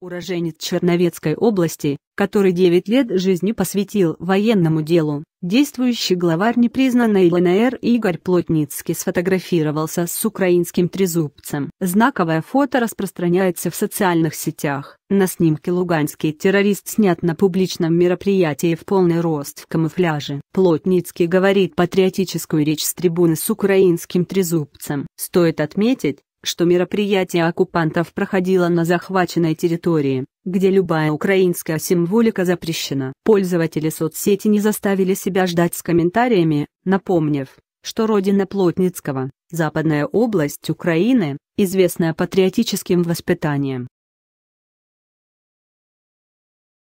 уроженец Черновецкой области, который 9 лет жизни посвятил военному делу. Действующий главарь непризнанной ЛНР Игорь Плотницкий сфотографировался с украинским трезубцем. Знаковое фото распространяется в социальных сетях. На снимке луганский террорист снят на публичном мероприятии в полный рост в камуфляже. Плотницкий говорит патриотическую речь с трибуны с украинским трезубцем. Стоит отметить, что мероприятие оккупантов проходило на захваченной территории, где любая украинская символика запрещена. Пользователи соцсети не заставили себя ждать с комментариями, напомнив, что родина Плотницкого, западная область Украины, известная патриотическим воспитанием,